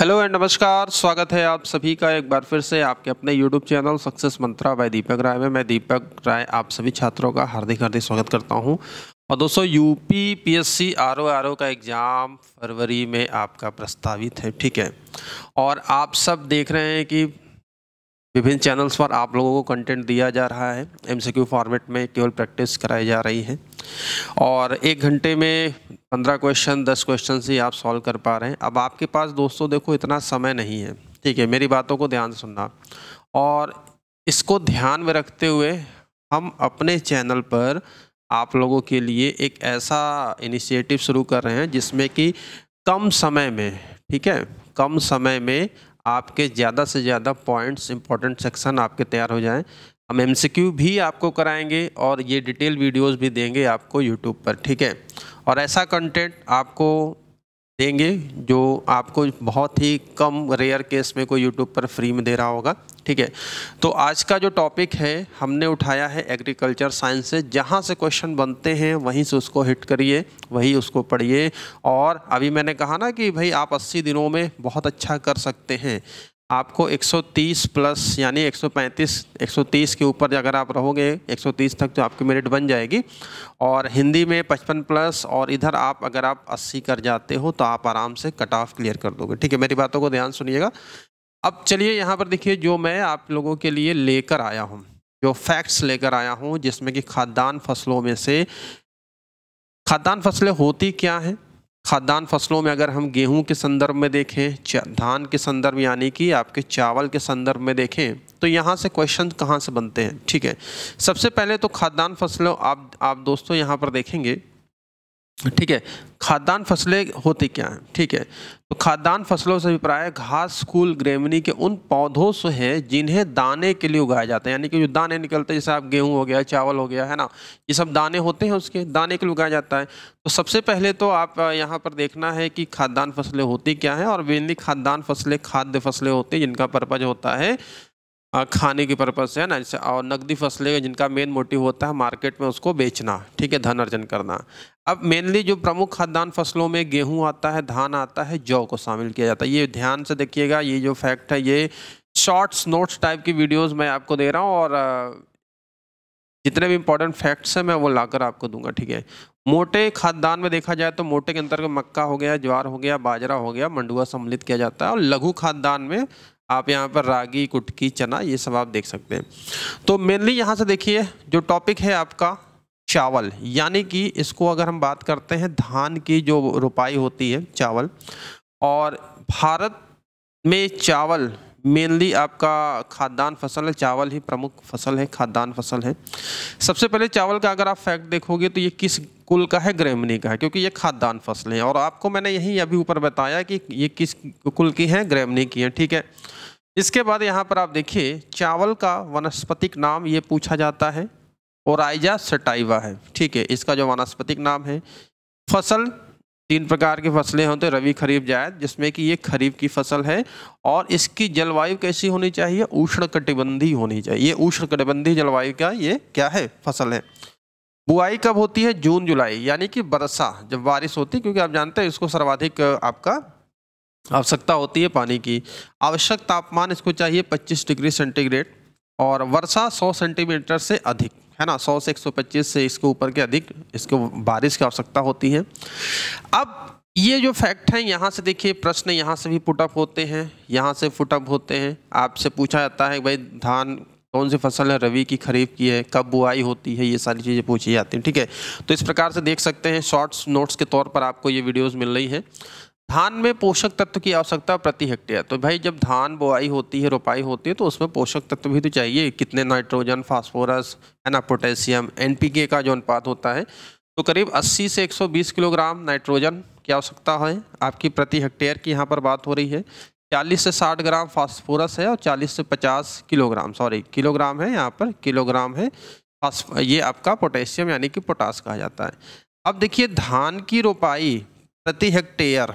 hello and नमस्कार स्वागत है आप सभी का एक बार फिर से आपके अपने YouTube channel success Mantra by Deepak Rai में मैं दीपक राय आप सभी छात्रों का हार्दिक हार्दिक स्वागत करता हूं और दोस्तों यूपी पीएससी आरओआरओ का एग्ज़ाम फरवरी में आपका प्रस्तावित है ठीक है और आप सब देख रहे हैं कि विभिन्न चैनल्स पर आप लोगों को कंटेंट दिया जा रहा है एमसीक्यू फॉर्मेट में केवल प्रैक्टिस कराई जा रही है और एक घंटे में पंद्रह क्वेश्चन दस क्वेश्चन ही आप सॉल्व कर पा रहे हैं अब आपके पास दोस्तों देखो इतना समय नहीं है ठीक है मेरी बातों को ध्यान सुनना और इसको ध्यान में रखते हुए हम अपने चैनल पर आप लोगों के लिए एक ऐसा इनिशिएटिव शुरू कर रहे हैं जिसमें कि कम समय में ठीक है कम समय में आपके ज़्यादा से ज़्यादा पॉइंट्स इंपॉर्टेंट सेक्शन आपके तैयार हो जाएं हम एमसीक्यू भी आपको कराएंगे और ये डिटेल वीडियोस भी देंगे आपको यूट्यूब पर ठीक है और ऐसा कंटेंट आपको देंगे जो आपको बहुत ही कम रेयर केस में कोई यूट्यूब पर फ्री में दे रहा होगा ठीक है तो आज का जो टॉपिक है हमने उठाया है एग्रीकल्चर साइंस से जहाँ से क्वेश्चन बनते हैं वहीं से उसको हिट करिए वही उसको पढ़िए और अभी मैंने कहा ना कि भाई आप 80 दिनों में बहुत अच्छा कर सकते हैं आपको 130 प्लस यानी 135 130 के ऊपर अगर आप रहोगे 130 तक तो आपकी मेरिट बन जाएगी और हिंदी में 55 प्लस और इधर आप अगर आप 80 कर जाते हो तो आप आराम से कट ऑफ क्लियर कर दोगे ठीक है मेरी बातों को ध्यान सुनिएगा अब चलिए यहाँ पर देखिए जो मैं आप लोगों के लिए लेकर आया हूँ जो फैक्ट्स लेकर आया हूँ जिसमें कि खाद्यान्न फसलों में से खाद्यान्न फसलें होती क्या हैं खाद्यान्न फसलों में अगर हम गेहूं के संदर्भ में देखें धान के संदर्भ यानी कि आपके चावल के संदर्भ में देखें तो यहाँ से क्वेश्चन कहाँ से बनते हैं ठीक है सबसे पहले तो खाद्यान्न फसलों आप आप दोस्तों यहाँ पर देखेंगे ठीक है खाद्यान्न फसलें होती क्या हैं ठीक है तो खाद्यान्न फसलों से अभिप्राय घास कुल ग्रेमनी के उन पौधों से हैं जिन्हें दाने के लिए उगाया जाता है यानी कि जो दाने निकलते हैं जैसे आप गेहूं हो गया चावल हो गया है ना ये सब दाने होते हैं उसके दाने के लिए उगाया जाता है तो सबसे पहले तो आप यहाँ पर देखना है कि खाद्यान्न फसलें होती क्या हैं और मेनली खाद्यान्न फसलें खाद्य फसलें होती हैं जिनका पर्पज होता है खाने के पर्पज़ से है ना जैसे और नकदी फसलें जिनका मेन मोटिव होता है मार्केट में उसको बेचना ठीक है धन अर्जन करना अब मेनली जो प्रमुख खाद्यान्न फसलों में गेहूं आता है धान आता है जौ को शामिल किया जाता है ये ध्यान से देखिएगा ये जो फैक्ट है ये शॉर्ट्स नोट्स टाइप की वीडियोस मैं आपको दे रहा हूँ और जितने भी इंपॉर्टेंट फैक्ट्स हैं मैं वो लाकर आपको दूंगा ठीक है मोटे खाद्यान्न में देखा जाए तो मोटे के अंतर्गत मक्का हो गया ज्वार हो गया बाजरा हो गया मंडुआ सम्मिलित किया जाता है और लघु खाद्यान्न में आप यहाँ पर रागी कुटकी चना ये सब आप देख सकते हैं तो मेनली यहाँ से देखिए जो टॉपिक है आपका चावल यानी कि इसको अगर हम बात करते हैं धान की जो रुपाई होती है चावल और भारत में चावल मेनली आपका खाद्यान्न फसल है चावल ही प्रमुख फसल है खाद्यान्न फसल है सबसे पहले चावल का अगर आप फैक्ट देखोगे तो ये किस कुल का है ग्रेमनी का है क्योंकि ये खाद्यान्न फसल है और आपको मैंने यही अभी ऊपर बताया कि ये किस कुल की है ग्रेमनी की है ठीक है इसके बाद यहाँ पर आप देखिए चावल का वनस्पतिक नाम ये पूछा जाता है और आइजा सटाइवा है ठीक है इसका जो वनस्पतिक नाम है फसल तीन प्रकार की फसलें होते हैं तो रवि खरीफ जायद जिसमें कि ये खरीफ की फसल है और इसकी जलवायु कैसी होनी चाहिए उष्ण कटिबंधी होनी चाहिए ये उष्ण कटिबंधी जलवायु का ये क्या है फसल है बुआई कब होती है जून जुलाई यानी कि बरसा जब बारिश होती है क्योंकि आप जानते हैं इसको सर्वाधिक आपका आवश्यकता होती है पानी की आवश्यक तापमान इसको चाहिए 25 डिग्री सेंटीग्रेड और वर्षा 100 सेंटीमीटर से अधिक है ना 100 से 125 से इसके ऊपर के अधिक इसको बारिश की आवश्यकता होती है अब ये जो फैक्ट है यहाँ से देखिए प्रश्न यहाँ से भी पुटअप होते हैं यहाँ से फुटअप होते हैं आपसे पूछा जाता है भाई धान कौन सी फसल है रवि की खरीफ की है कब बुआई होती है ये सारी चीज़ें पूछी जाती हैं ठीक है तो इस प्रकार से देख सकते हैं शॉर्ट्स नोट्स के तौर पर आपको ये वीडियोस मिल रही है धान में पोषक तत्व की आवश्यकता प्रति हेक्टेयर तो भाई जब धान बोआई होती है रोपाई होती है तो उसमें पोषक तत्व भी तो चाहिए कितने नाइट्रोजन फास्फोरस है ना पोटेशियम एन का जो अनुपात होता है तो करीब 80 से 120 किलोग्राम नाइट्रोजन की आवश्यकता है आपकी प्रति हेक्टेयर की यहाँ पर बात हो रही है चालीस से साठ ग्राम फास्फोरस है और चालीस से पचास किलोग्राम सॉरी किलोग्राम है यहाँ पर किलोग्राम है ये आपका पोटेशियम यानी कि पोटास कहा जाता है अब देखिए धान की रोपाई प्रति हेक्टेयर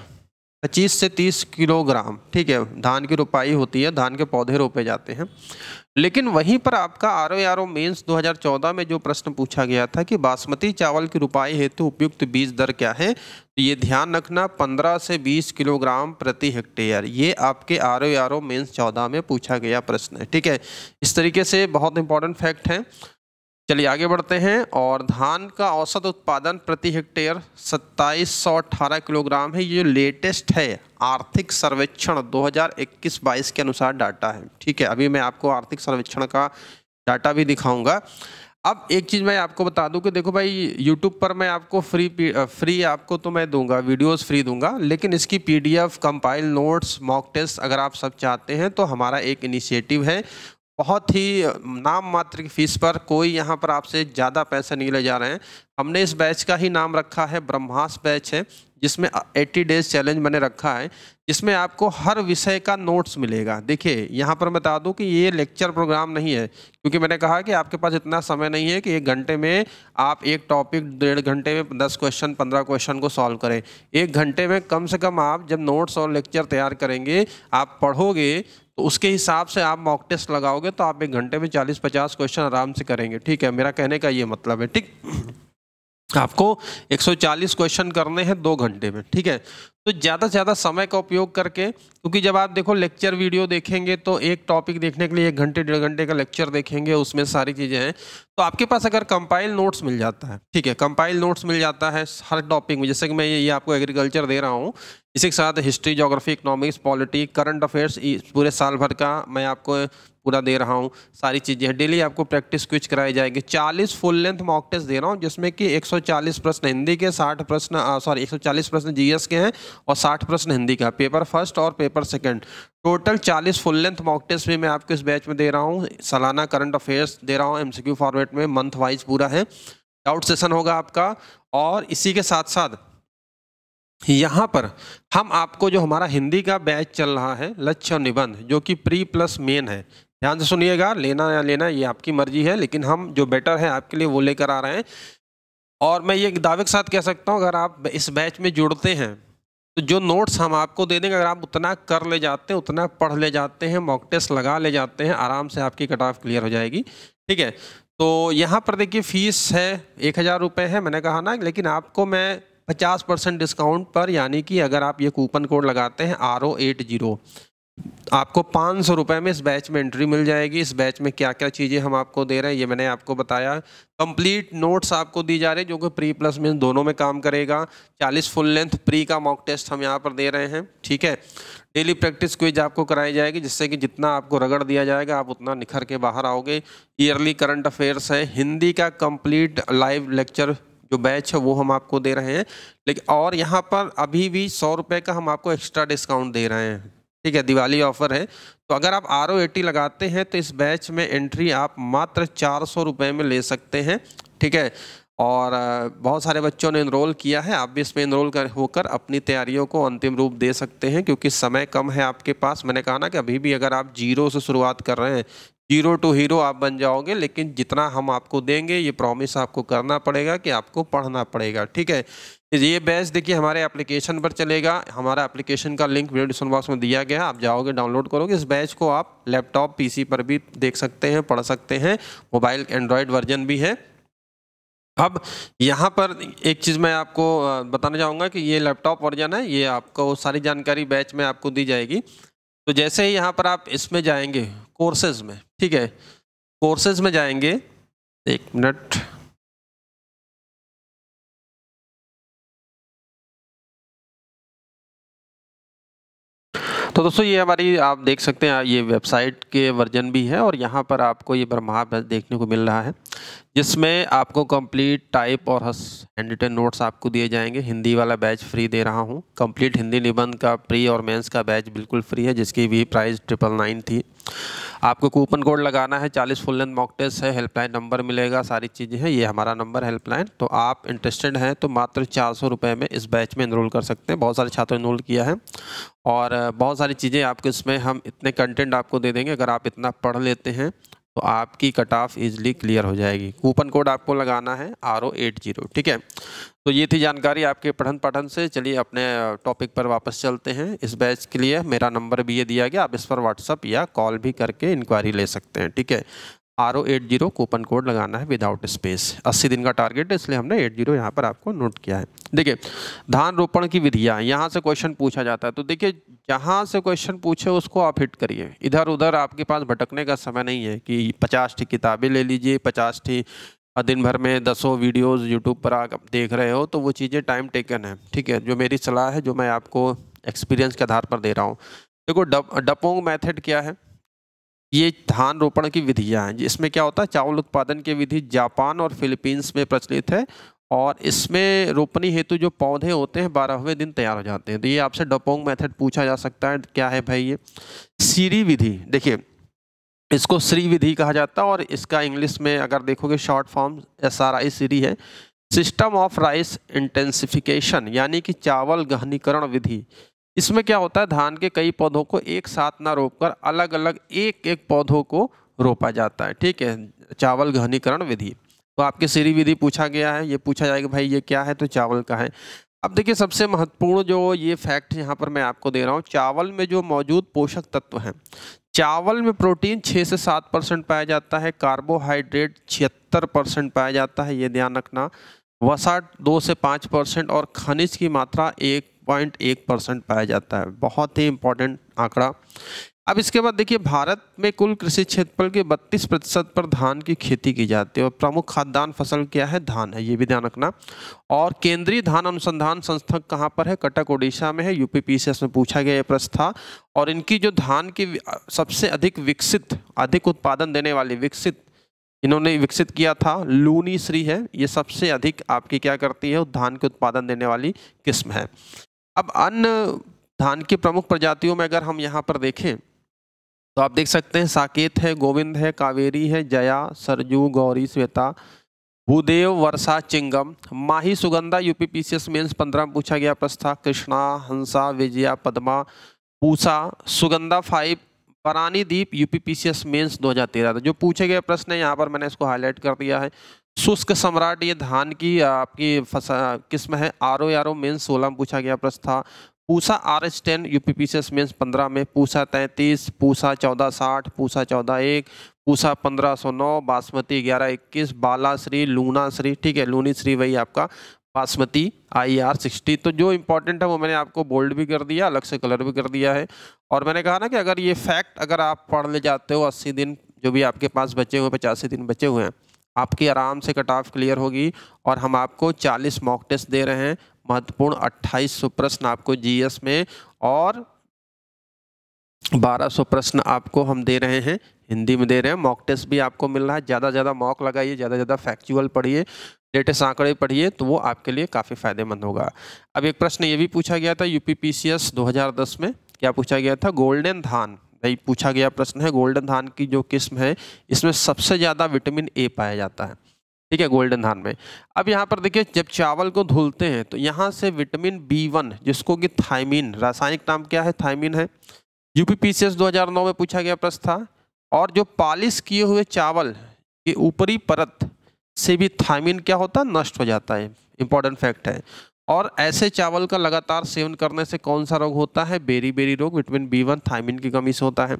पच्चीस से तीस किलोग्राम ठीक है धान की रोपाई होती है धान के पौधे रोपे जाते हैं लेकिन वहीं पर आपका R O R O means दो में जो प्रश्न पूछा गया था कि बासमती चावल की रुपाई हेतु उपयुक्त बीज दर क्या है तो ये ध्यान रखना 15 से 20 किलोग्राम प्रति हेक्टेयर ये आपके R O R O means चौदह में पूछा गया प्रश्न है ठीक है इस तरीके से बहुत इंपॉर्टेंट फैक्ट है चलिए आगे बढ़ते हैं और धान का औसत उत्पादन प्रति हेक्टेयर सत्ताईस किलोग्राम है ये जो लेटेस्ट है आर्थिक सर्वेक्षण 2021-22 के अनुसार डाटा है ठीक है अभी मैं आपको आर्थिक सर्वेक्षण का डाटा भी दिखाऊंगा अब एक चीज़ मैं आपको बता दूं कि देखो भाई YouTube पर मैं आपको फ्री फ्री आपको तो मैं दूंगा वीडियोस फ्री दूंगा लेकिन इसकी PDF compile notes mock test अगर आप सब चाहते हैं तो हमारा एक इनिशिएटिव है बहुत ही नाम मात्र की फ़ीस पर कोई यहाँ पर आपसे ज़्यादा पैसे नहीं ले जा रहे हैं हमने इस बैच का ही नाम रखा है ब्रह्मास बैच है जिसमें 80 डेज चैलेंज मैंने रखा है जिसमें आपको हर विषय का नोट्स मिलेगा देखिए यहाँ पर बता दूँ कि ये लेक्चर प्रोग्राम नहीं है क्योंकि मैंने कहा कि आपके पास इतना समय नहीं है कि एक घंटे में आप एक टॉपिक डेढ़ घंटे में दस क्वेश्चन पंद्रह क्वेश्चन को सॉल्व करें एक घंटे में कम से कम आप जब नोट्स और लेक्चर तैयार करेंगे आप पढ़ोगे तो उसके हिसाब से आप मॉक टेस्ट लगाओगे तो आप एक घंटे में चालीस पचास क्वेश्चन आराम से करेंगे ठीक है मेरा कहने का ये मतलब है ठीक आपको 140 क्वेश्चन करने हैं दो घंटे में ठीक है तो ज़्यादा से ज़्यादा समय का उपयोग करके क्योंकि जब आप देखो लेक्चर वीडियो देखेंगे तो एक टॉपिक देखने के लिए एक घंटे डेढ़ घंटे का लेक्चर देखेंगे उसमें सारी चीज़ें हैं तो आपके पास अगर कंपाइल नोट्स मिल जाता है ठीक है कंपाइल नोट्स मिल जाता है हर टॉपिक में जैसे कि मैं ये, ये आपको एग्रीकल्चर दे रहा हूँ इसी के साथ history geography economics polity current affairs पूरे साल भर का मैं आपको पूरा दे रहा हूँ सारी चीज़ें हैं डेली आपको प्रैक्टिस क्विच कराई जाएगी 40 फुल लेंथ मॉक टेस्ट दे रहा हूँ जिसमें कि 140 प्रश्न हिंदी के 60 प्रश्न सॉरी 140 प्रश्न जीएस के हैं और 60 प्रश्न हिंदी का पेपर फर्स्ट और paper second total 40 full length mock test भी मैं आपको इस बैच में दे रहा हूँ सालाना करंट अफेयर्स दे रहा हूँ एम फॉर्मेट में मंथ वाइज पूरा है डाउट सेशन होगा आपका और इसी के साथ साथ यहाँ पर हम आपको जो हमारा हिंदी का बैच चल रहा है लक्ष्य और निबंध जो कि प्री प्लस मेन है ध्यान से सुनिएगा लेना या लेना ये आपकी मर्जी है लेकिन हम जो बेटर है आपके लिए वो लेकर आ रहे हैं और मैं ये दावे के साथ कह सकता हूँ अगर आप इस बैच में जुड़ते हैं तो जो नोट्स हम आपको दे देंगे अगर आप उतना कर ले जाते हैं उतना पढ़ ले जाते हैं मॉक टेस्ट लगा ले जाते हैं आराम से आपकी कट ऑफ क्लियर हो जाएगी ठीक है तो यहाँ पर देखिए फीस है एक हज़ार रुपये है मैंने कहा ना लेकिन आपको मैं पचास परसेंट डिस्काउंट पर यानी कि अगर आप ये कूपन कोड लगाते हैं आर ओ एट जीरो आपको पाँच सौ रुपये में इस बैच में एंट्री मिल जाएगी इस बैच में क्या क्या चीज़ें हम आपको दे रहे हैं ये मैंने आपको बताया कंप्लीट नोट्स आपको दी जा रही है जो कि प्री प्लस मीन दोनों में काम करेगा 40 फुल लेंथ प्री का मॉक टेस्ट हम यहाँ पर दे रहे हैं ठीक है डेली प्रैक्टिस क्विज आपको कराई जाएगी जिससे कि जितना आपको रगड़ दिया जाएगा आप उतना निखर के बाहर आओगे ईयरली करंट अफेयर्स है हिंदी का कंप्लीट लाइव लेक्चर जो बैच है वो हम आपको दे रहे हैं लेकिन और यहाँ पर अभी भी सौ रुपये का हम आपको एक्स्ट्रा डिस्काउंट दे रहे हैं ठीक है दिवाली ऑफर है तो अगर आप आर ओ लगाते हैं तो इस बैच में एंट्री आप मात्र चार सौ रुपये में ले सकते हैं ठीक है और बहुत सारे बच्चों ने इनरोल किया है आप भी इसमें इनरोल कर होकर अपनी तैयारियों को अंतिम रूप दे सकते हैं क्योंकि समय कम है आपके पास मैंने कहा ना कि अभी भी अगर आप जीरो से शुरुआत कर रहे हैं जीरो टू हीरो आप बन जाओगे लेकिन जितना हम आपको देंगे ये प्रॉमिस आपको करना पड़ेगा कि आपको पढ़ना पड़ेगा ठीक है ये बैच देखिए हमारे एप्लीकेशन पर चलेगा हमारा एप्लीकेशन का लिंक वीडियो डिस्क्रिप्शन बॉक्स में दिया गया है आप जाओगे डाउनलोड करोगे इस बैच को आप लैपटॉप पीसी पर भी देख सकते हैं पढ़ सकते हैं मोबाइल एंड्रॉयड वर्जन भी है अब यहाँ पर एक चीज़ मैं आपको बताना चाहूँगा कि ये लैपटॉप वर्जन है ये आपको सारी जानकारी बैच में आपको दी जाएगी तो जैसे ही यहाँ पर आप इसमें जाएंगे कोर्सेज में ठीक है कोर्सेज में जाएंगे एक मिनट तो दोस्तों ये हमारी आप देख सकते हैं ये वेबसाइट के वर्जन भी है और यहाँ पर आपको ये ब्रह्मा देखने को मिल रहा है जिसमें आपको कंप्लीट टाइप और हैंड रिटन नोट्स आपको दिए जाएंगे हिंदी वाला बैच फ्री दे रहा हूँ कंप्लीट हिंदी निबंध का प्री और मेंस का बैच बिल्कुल फ्री है जिसकी भी प्राइस ट्रिपल नाइन थी आपको कूपन कोड लगाना है चालीस फुल लेंथ मॉक टेस्ट है हेल्पलाइन नंबर मिलेगा सारी चीज़ें हैं ये हमारा नंबर हेल्पलाइन तो आप इंटरेस्टेड हैं तो मात्र चार सौ रुपये में इस बैच में इनरोल कर सकते हैं बहुत सारे छात्र इनरोल किया है और बहुत सारी चीज़ें आपको इसमें हम इतने कंटेंट आपको दे देंगे अगर आप इतना पढ़ लेते हैं आपकी कट ऑफ ईजिली क्लियर हो जाएगी कूपन कोड आपको लगाना है आर ओ एट जीरो ठीक है तो ये थी जानकारी आपके पठन पढ़न से चलिए अपने टॉपिक पर वापस चलते हैं इस बैच के लिए मेरा नंबर भी ये दिया गया आप इस पर व्हाट्सअप या कॉल भी करके इंक्वायरी ले सकते हैं ठीक है R O eight zero coupon code लगाना है विदाउट स्पेस अस्सी दिन का टारगेट है इसलिए हमने एट जीरो यहाँ पर आपको नोट किया है देखिए धान रोपण की विधियाँ यहाँ से क्वेश्चन पूछा जाता है तो देखिए जहाँ से क्वेश्चन पूछे उसको आप हिट करिए इधर उधर आपके पास भटकने का समय नहीं है कि पचास ठी किताबें ले लीजिए पचास ठी दिन भर में दसों वीडियोज़ यूट्यूब पर आप देख रहे हो तो वो चीज़ें टाइम टेकन है ठीक है जो मेरी सलाह है जो मैं आपको एक्सपीरियंस के आधार पर दे रहा हूँ देखो डपोंग मैथड क्या है ये धान रोपण की विधियाँ हैं इसमें क्या होता है चावल उत्पादन की विधि जापान और फिलीपींस में प्रचलित है और इसमें रोपनी हेतु जो पौधे होते हैं बारहवें दिन तैयार हो जाते हैं तो ये आपसे डपोंग मेथड पूछा जा सकता है क्या है भाई ये सीरी विधि देखिए इसको श्री विधि कहा जाता है और इसका इंग्लिश में अगर देखोगे short form S R I सीरी है सिस्टम ऑफ राइस इंटेंसिफिकेशन यानी कि चावल गहनीकरण विधि इसमें क्या होता है धान के कई पौधों को एक साथ ना रोपकर अलग अलग एक एक पौधों को रोपा जाता है ठीक है चावल घनीकरण विधि तो आपके सीरी विधि पूछा गया है ये पूछा जाएगा भाई ये क्या है तो चावल का है अब देखिए सबसे महत्वपूर्ण जो ये फैक्ट यहाँ पर मैं आपको दे रहा हूँ चावल में जो मौजूद पोषक तत्व हैं चावल में प्रोटीन 6 से 7 परसेंट पाया जाता है कार्बोहाइड्रेट छिहत्तर परसेंट पाया जाता है ये ध्यान रखना वसा दो से पाँच परसेंट और खनिज की मात्रा एक पॉइंट एक परसेंट पाया जाता है बहुत ही इंपॉर्टेंट आंकड़ा अब इसके बाद देखिए भारत में कुल कृषि क्षेत्रफल के 32 प्रतिशत पर धान की खेती की जाती है और प्रमुख खाद्यान्न फसल क्या है धान है ये भी ध्यान रखना और केंद्रीय धान अनुसंधान संस्था कहाँ पर है कटक ओडिशा में है यूपीपीसीएस में पूछा गया यह प्रश्न था और इनकी जो धान की सबसे अधिक विकसित अधिक उत्पादन देने वाली विकसित इन्होंने विकसित किया था लूनी श्री है ये सबसे अधिक आपकी क्या करती है धान के उत्पादन देने वाली किस्म है अब अन्य धान की प्रमुख प्रजातियों में अगर हम यहाँ पर देखें तो आप देख सकते हैं साकेत है गोविंद है कावेरी है Jaya Sarju Gauri Shweta Bhudev Varsha Chingam Mahi Sugandha UP P C S mains पंद्रह में पूछा गया प्रस्था कृष्णा हंसा विजया पद्मा पूसा सुगंधा फाइव परानी दीप UP P C S mains दो हज़ार तेरह तो जो पूछे गए प्रश्न है यहाँ पर मैंने इसको हाईलाइट कर दिया है शुष्क सम्राट ये धान की आपकी फसल किस्म है R O R O mains सोलह में पूछा गया प्रश्न था Pusa R S ten U P P C S mains पंद्रह में पूसा तैंतीस पूसा चौदह साठ पूसा चौदह एक पूसा पंद्रह सौ नौ बासमती ग्यारह इक्कीस बाला श्री लूना श्री ठीक है लूनी श्री वही आपका बासमती आई आर सिक्सटी तो जो इम्पोर्टेंट है वो मैंने आपको बोल्ड भी कर दिया अलग से कलर भी कर दिया है और मैंने कहा ना कि अगर ये फैक्ट अगर आप पढ़ ले जाते हो अस्सी दिन जो भी आपके पास बचे हुए पचासी दिन बचे हुए हैं आपकी आराम से कट ऑफ क्लियर होगी और हम आपको 40 मॉक टेस्ट दे रहे हैं महत्वपूर्ण सौ प्रश्न आपको जीएस में और 1200 प्रश्न आपको हम दे रहे हैं हिंदी में दे रहे हैं मॉक टेस्ट भी आपको मिल रहा है ज़्यादा ज़्यादा मॉक लगाइए ज़्यादा ज़्यादा फैक्चुअल पढ़िए लेटेस्ट आंकड़े पढ़िए तो वो आपके लिए काफ़ी फायदेमंद होगा अब एक प्रश्न ये भी पूछा गया था यू पी में क्या पूछा गया था गोल्डन धान भाई पूछा गया प्रश्न है गोल्डन धान की जो किस्म है इसमें सबसे ज़्यादा विटामिन ए पाया जाता है ठीक है गोल्डन धान में अब यहाँ पर देखिए जब चावल को धुलते हैं तो यहाँ से विटामिन बी वन जिसको कि थाइमिन रासायनिक नाम क्या है थाइमिन है U P P C S दो हज़ार नौ में पूछा गया प्रश्न था और जो पालिश किए हुए चावल के ऊपरी परत से भी थाइमिन क्या होता है नष्ट हो जाता है इंपॉर्टेंट फैक्ट है और ऐसे चावल का लगातार सेवन करने से कौन सा रोग होता है बेरी बेरी रोग विटामिन बी वन थाइमिन की कमी से होता है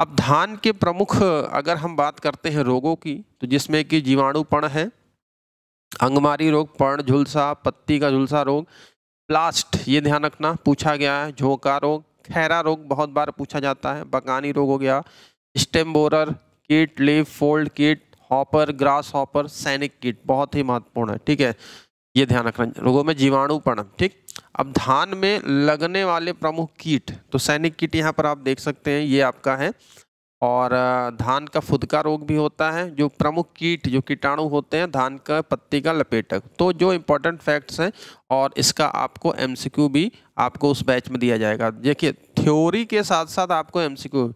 अब धान के प्रमुख अगर हम बात करते हैं रोगों की तो जिसमें कि जीवाणुपण है अंगमारी रोग पर्ण झुलसा पत्ती का झुलसा रोग प्लास्ट ये ध्यान रखना पूछा गया है झोंका रोग खैरा रोग बहुत बार पूछा जाता है बकानी रोग हो गया स्टेम्बोरर किट कीट फोल्ड किट हॉपर ग्रास हॉपर सैनिक किट बहुत ही महत्वपूर्ण है ठीक है ये ध्यान रखना रोगों में जीवाणुपण ठीक अब धान में लगने वाले प्रमुख कीट तो सैनिक कीट यहाँ पर आप देख सकते हैं ये आपका है और धान का फुदका रोग भी होता है जो प्रमुख कीट जो कीटाणु होते हैं धान का पत्ती का लपेटक तो जो इम्पोर्टेंट फैक्ट्स हैं और इसका आपको एमसीक्यू भी आपको उस बैच में दिया जाएगा देखिए थ्योरी के साथ साथ आपको एमसीक्यू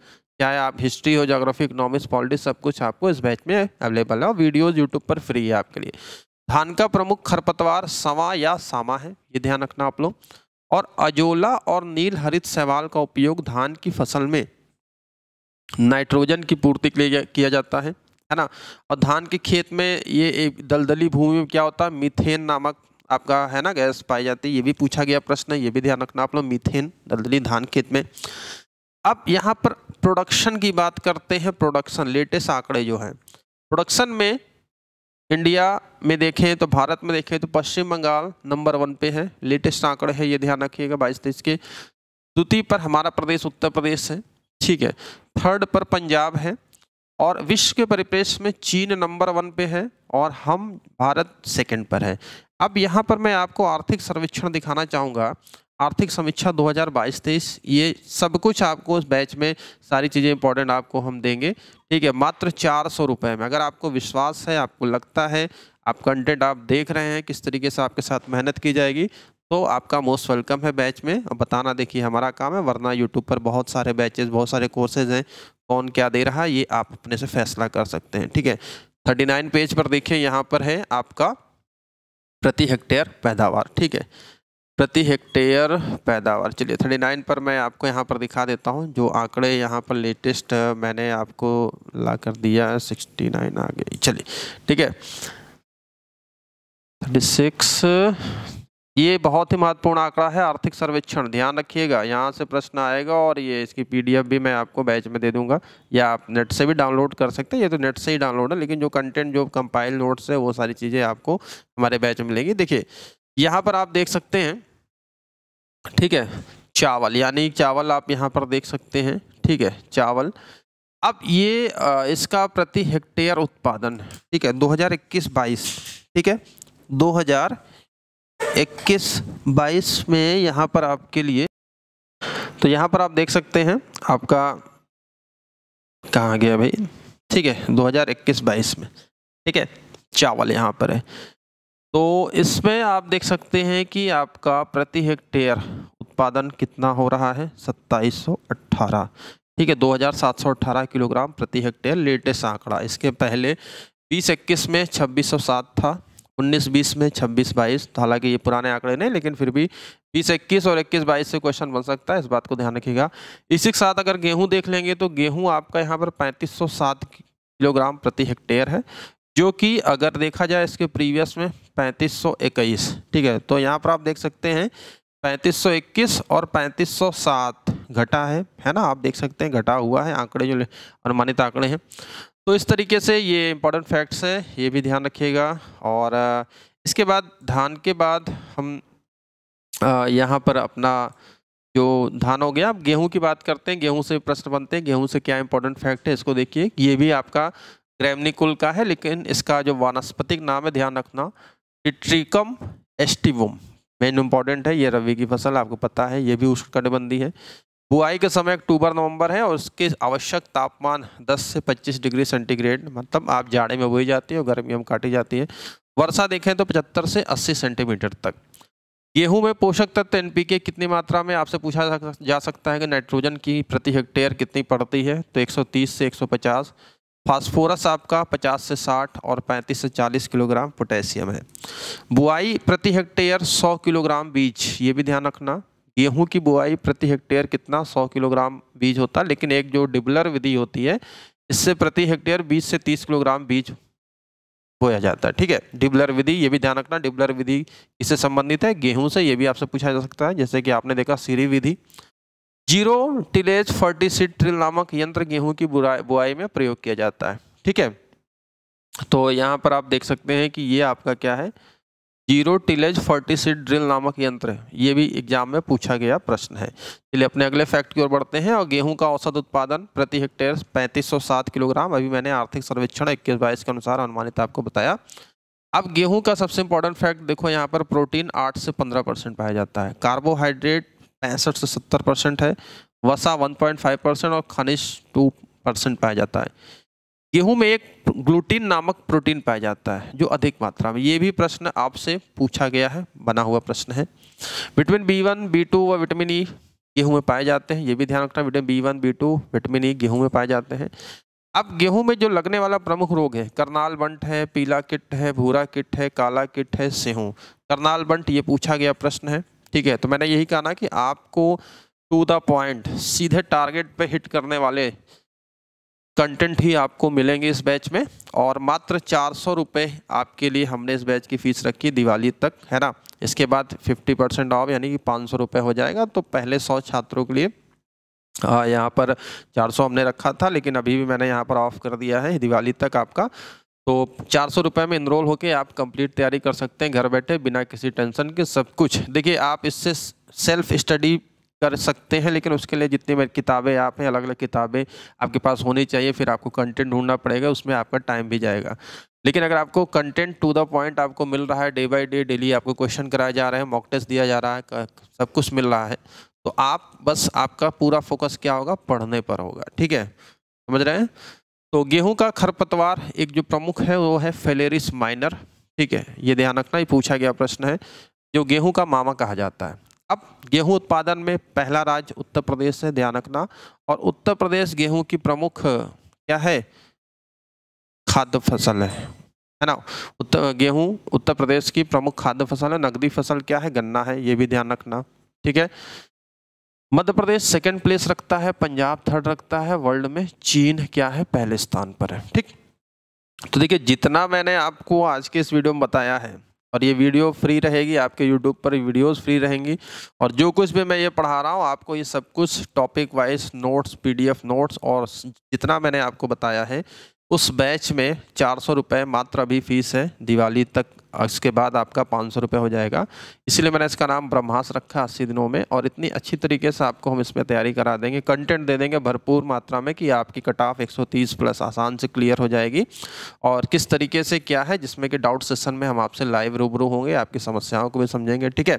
चाहे आप हिस्ट्री हो जोग्राफी इकोनॉमिक्स पॉलिटिक्स सब कुछ आपको इस बैच में अवेलेबल है और वीडियोज़ यूट्यूब पर फ्री है आपके लिए धान का प्रमुख खरपतवार सवा या सामा है ये ध्यान रखना आप लोग और अजोला और नील हरित शैवाल का उपयोग धान की फसल में नाइट्रोजन की पूर्ति के लिए किया जाता है है ना और धान के खेत में ये एक दलदली भूमि में क्या होता है मिथेन नामक आपका है ना गैस पाई जाती है ये भी पूछा गया प्रश्न है ये भी ध्यान रखना आप लोग मिथेन दलदली धान खेत में अब यहाँ पर प्रोडक्शन की बात करते हैं प्रोडक्शन लेटेस्ट आंकड़े जो हैं प्रोडक्शन में इंडिया में देखें तो भारत में देखें तो पश्चिम बंगाल नंबर वन पे है लेटेस्ट आंकड़े है ये ध्यान रखिएगा बाईस तेईस के द्वितीय पर हमारा प्रदेश उत्तर प्रदेश है ठीक है थर्ड पर पंजाब है और विश्व के परिप्रेक्ष्य में चीन नंबर वन पे है और हम भारत सेकंड पर है अब यहाँ पर मैं आपको आर्थिक सर्वेक्षण दिखाना चाहूँगा आर्थिक समीक्षा 2022-23 ये सब कुछ आपको उस बैच में सारी चीज़ें इंपॉर्टेंट आपको हम देंगे ठीक है मात्र चार सौ रुपये में अगर आपको विश्वास है आपको लगता है आप कंटेंट आप देख रहे हैं किस तरीके से आपके साथ मेहनत की जाएगी तो आपका मोस्ट वेलकम है बैच में अब बताना देखिए हमारा काम है वरना यूट्यूब पर बहुत सारे बैचेज बहुत सारे कोर्सेज हैं कौन क्या दे रहा है ये आप अपने से फैसला कर सकते हैं ठीक है थर्टी नाइन पेज पर देखिए यहाँ पर है आपका प्रति हेक्टेयर पैदावार ठीक है प्रति हेक्टेयर पैदावार चलिए थर्टी नाइन पर मैं आपको यहाँ पर दिखा देता हूँ जो आंकड़े यहाँ पर लेटेस्ट मैंने आपको ला कर दिया है सिक्सटी नाइन आ गई चलिए ठीक है थर्टी सिक्स ये बहुत ही महत्वपूर्ण आंकड़ा है आर्थिक सर्वेक्षण ध्यान रखिएगा यहाँ से प्रश्न आएगा और ये इसकी पीडीएफ भी मैं आपको बैच में दे दूंगा या आप नेट से भी डाउनलोड कर सकते हैं ये तो नेट से ही डाउनलोड है लेकिन जो कंटेंट जो कंपाइल नोट्स है वो सारी चीज़ें आपको हमारे बैच में मिलेंगी देखिए यहाँ पर आप देख सकते हैं ठीक है चावल यानी चावल आप यहाँ पर देख सकते हैं ठीक है चावल अब ये इसका प्रति हेक्टेयर उत्पादन ठीक है 2021-22 ठीक है 2021-22 में यहाँ पर आपके लिए तो यहाँ पर आप देख सकते हैं आपका कहाँ गया भाई ठीक है 2021-22 में ठीक है चावल यहाँ पर है तो इसमें आप देख सकते हैं कि आपका प्रति हेक्टेयर उत्पादन कितना हो रहा है 2718 ठीक है 2718 किलोग्राम प्रति हेक्टेयर लेटेस्ट आंकड़ा इसके पहले बीस इक्कीस में छब्बीस सौ सात था उन्नीस बीस में छब्बीस बाईस तो हालांकि ये पुराने आंकड़े नहीं लेकिन फिर भी बीस इक्कीस और इक्कीस बाईस से क्वेश्चन बन सकता है इस बात को ध्यान रखिएगा इसी के साथ अगर गेहूँ देख लेंगे तो गेहूँ आपका यहाँ पर पैंतीस सौ सात किलोग्राम प्रति हेक्टेयर है जो कि अगर देखा जाए इसके प्रीवियस में पैंतीस ठीक है तो यहाँ पर आप देख सकते हैं 3521 और 3507 घटा है है ना आप देख सकते हैं घटा हुआ है आंकड़े जो अनुमानित आंकड़े हैं तो इस तरीके से ये इम्पोर्टेंट फैक्ट्स है ये भी ध्यान रखिएगा और इसके बाद धान के बाद हम यहाँ पर अपना जो धान हो गया अब गेहूँ की बात करते हैं गेहूँ से प्रश्न बनते हैं गेहूँ से क्या इंपॉर्टेंट फैक्ट है इसको देखिए ये भी आपका ग्रैमनी कुल का है लेकिन इसका जो वानस्पतिक नाम है ध्यान रखना टिट्रिकम एस्टिवम मेन इंपॉर्टेंट है ये रवि की फसल आपको पता है ये भी उष्णकटिबंधी है बुआई के समय अक्टूबर नवंबर है और उसके आवश्यक तापमान 10 से 25 डिग्री सेंटीग्रेड मतलब आप जाड़े में बोई जाती है और गर्मी में काटी जाती है वर्षा देखें तो 75 से 80 सेंटीमीटर तक गेहूं में पोषक तत्व एन कितनी मात्रा में आपसे पूछा जा सकता है कि नाइट्रोजन की प्रति हेक्टेयर कितनी पड़ती है तो 130 से पचास फास्फोरस आपका 50 से 60 और 35 से 40 किलोग्राम पोटेशियम है बुआई प्रति हेक्टेयर 100 किलोग्राम बीज ये भी ध्यान रखना गेहूँ की बुआई प्रति हेक्टेयर कितना 100 किलोग्राम बीज होता है लेकिन एक जो डिबलर विधि होती है इससे प्रति हेक्टेयर 20 से 30 किलोग्राम बीज बोया जाता है ठीक है डिबलर विधि ये भी ध्यान रखना डिबलर विधि इससे संबंधित है गेहूँ से ये भी आपसे पूछा जा सकता है जैसे कि आपने देखा सीरी विधि जीरो टिलेज फर्टिसिड ट्रिल नामक यंत्र गेहूं की बुआई में प्रयोग किया जाता है ठीक है तो यहाँ पर आप देख सकते हैं कि ये आपका क्या है जीरो टिलेज फर्टिसिड ड्रिल नामक यंत्र ये भी एग्जाम में पूछा गया प्रश्न है चलिए अपने अगले फैक्ट की ओर बढ़ते हैं और गेहूं का औसत उत्पादन प्रति हेक्टेयर 3507 किलोग्राम अभी मैंने आर्थिक सर्वेक्षण इक्कीस बाईस के अनुसार अनुमानित आपको बताया अब गेहूं का सबसे इंपॉर्टेंट फैक्ट देखो यहाँ पर प्रोटीन आठ से पंद्रह परसेंट पाया जाता है कार्बोहाइड्रेट पैंसठ से सत्तर परसेंट है वसा वन पॉइंट फाइव परसेंट और खनिज टू परसेंट पाया जाता है गेहूं में एक ग्लूटीन नामक प्रोटीन पाया जाता है जो अधिक मात्रा में ये भी प्रश्न आपसे पूछा गया है बना हुआ प्रश्न है vitamin B one B two व विटामिन ई गेहूं में पाए जाते हैं ये भी ध्यान रखना vitamin B one B two vitamin E गेहूं में पाए जाते हैं अब गेहूं में जो लगने वाला प्रमुख रोग है करनाल बंट है पीला किट है भूरा किट है काला किट है सेहू करनाल बंट ये पूछा गया प्रश्न है ठीक है तो मैंने यही कहा ना कि आपको टू द पॉइंट सीधे टारगेट पे हिट करने वाले कंटेंट ही आपको मिलेंगे इस बैच में और मात्र चार सौ रुपये आपके लिए हमने इस बैच की फ़ीस रखी दिवाली तक है ना इसके बाद फिफ्टी परसेंट ऑफ यानी कि पाँच सौ रुपये हो जाएगा तो पहले सौ छात्रों के लिए यहाँ पर चार सौ हमने रखा था लेकिन अभी भी मैंने यहाँ पर ऑफ़ कर दिया है दिवाली तक आपका तो चार सौ रुपये में इनरोल होकर आप कंप्लीट तैयारी कर सकते हैं घर बैठे बिना किसी टेंशन के सब कुछ देखिए आप इससे सेल्फ स्टडी कर सकते हैं लेकिन उसके लिए जितनी मेरी किताबें आप हैं अलग अलग किताबें आपके पास होनी चाहिए फिर आपको कंटेंट ढूंढना पड़ेगा उसमें आपका टाइम भी जाएगा लेकिन अगर आपको कंटेंट टू द पॉइंट आपको मिल रहा है डे बाई डे डेली आपको क्वेश्चन कराया जा रहा है मॉक टेस्ट दिया जा रहा है सब कुछ मिल रहा है तो आप बस आपका पूरा फोकस क्या होगा पढ़ने पर होगा ठीक है समझ रहे हैं तो गेहूं का खरपतवार एक जो प्रमुख है वो है फेलेरिस माइनर ठीक है ये ध्यान रखना ही पूछा गया प्रश्न है जो गेहूं का मामा कहा जाता है अब गेहूं उत्पादन में पहला राज्य उत्तर प्रदेश है ध्यान रखना और उत्तर प्रदेश गेहूं की प्रमुख क्या है खाद्य फसल है है ना उत्तर गेहूं उत्तर प्रदेश की प्रमुख खाद्य फसल है नकदी फसल क्या है गन्ना है ये भी ध्यान रखना ठीक है मध्य प्रदेश सेकंड प्लेस रखता है पंजाब थर्ड रखता है वर्ल्ड में चीन क्या है पहले स्थान पर है ठीक तो देखिए जितना मैंने आपको आज के इस वीडियो में बताया है और ये वीडियो फ्री रहेगी आपके यूट्यूब पर वीडियोस फ्री रहेंगी और जो कुछ भी मैं ये पढ़ा रहा हूँ आपको ये सब कुछ topic wise notes P notes और जितना मैंने आपको बताया है उस बैच में चार सौ मात्र अभी फीस है दिवाली तक इसके बाद आपका पाँच सौ रुपये हो जाएगा इसलिए मैंने इसका नाम ब्रह्मास रखा अस्सी दिनों में और इतनी अच्छी तरीके से आपको हम इसमें तैयारी करा देंगे कंटेंट दे देंगे भरपूर मात्रा में कि आपकी कट ऑफ एक प्लस आसान से क्लियर हो जाएगी और किस तरीके से क्या है जिसमें कि डाउट सेशन में हम आपसे लाइव रूबरू होंगे आपकी समस्याओं को भी समझेंगे ठीक है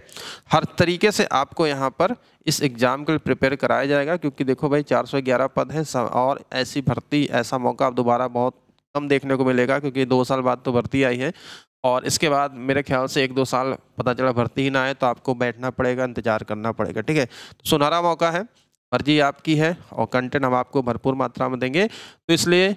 हर तरीके से आपको यहाँ पर इस एग्ज़ाम के लिए प्रिपेयर कराया जाएगा क्योंकि देखो भाई 411 पद हैं और ऐसी भर्ती ऐसा मौका आप दोबारा बहुत कम देखने को मिलेगा क्योंकि दो साल बाद तो भर्ती आई है और इसके बाद मेरे ख्याल से एक दो साल पता चला भर्ती ही ना आए तो आपको बैठना पड़ेगा इंतजार करना पड़ेगा ठीक है तो सुनहरा मौका है मर्जी आपकी है और कंटेंट हम आपको भरपूर मात्रा में देंगे तो इसलिए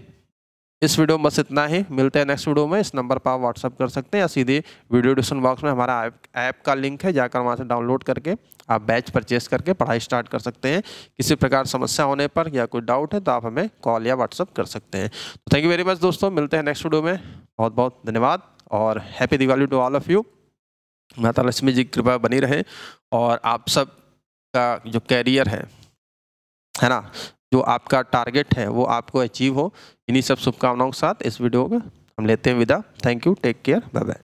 इस वीडियो में बस इतना ही मिलते हैं नेक्स्ट वीडियो में इस नंबर पर आप व्हाट्सअप कर सकते हैं या सीधे वीडियो डिस्क्रिप्शन बॉक्स में हमारा ऐप का लिंक है जाकर वहाँ से डाउनलोड करके आप बैच परचेस करके पढ़ाई स्टार्ट कर सकते हैं किसी प्रकार समस्या होने पर या कोई डाउट है तो आप हमें कॉल या व्हाट्सअप कर सकते हैं तो थैंक यू वेरी मच दोस्तों मिलते हैं नेक्स्ट वीडियो में बहुत बहुत धन्यवाद और happy Diwali to all of you माता लक्ष्मी जी की कृपा बनी रहे और आप सब का जो कैरियर है है ना जो आपका टारगेट है वो आपको अचीव हो इन्हीं सब शुभकामनाओं के साथ इस वीडियो में हम लेते हैं विदा thank you take care bye bye